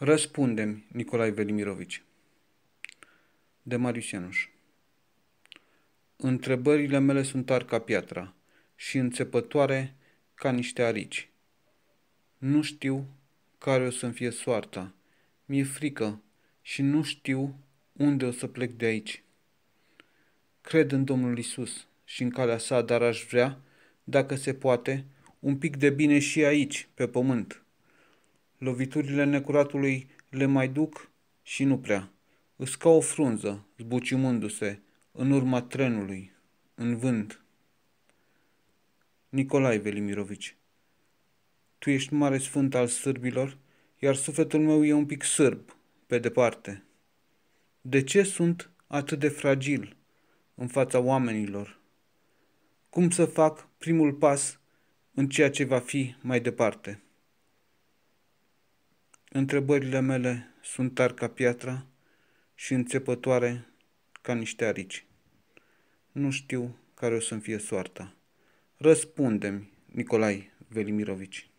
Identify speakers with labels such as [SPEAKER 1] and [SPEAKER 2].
[SPEAKER 1] Răspundem, Nicolae Velimirovici. De Marius Ianuș. Întrebările mele sunt tari ca piatra și înțepătoare ca niște arici. Nu știu care o să-mi fie soarta. Mi-e frică și nu știu unde o să plec de aici. Cred în Domnul Isus și în calea sa, dar aș vrea, dacă se poate, un pic de bine și aici, pe pământ. Loviturile necuratului le mai duc și nu prea. Îs ca o frunză, zbucimându se în urma trenului, în vânt. Nicolae Velimirovici Tu ești mare sfânt al sârbilor, iar sufletul meu e un pic sârb, pe departe. De ce sunt atât de fragil în fața oamenilor? Cum să fac primul pas în ceea ce va fi mai departe? Întrebările mele sunt tari ca piatra și înțepătoare ca niște arici.
[SPEAKER 2] Nu știu
[SPEAKER 1] care o să-mi fie soarta. Răspundem, Nicolai Velimirovici.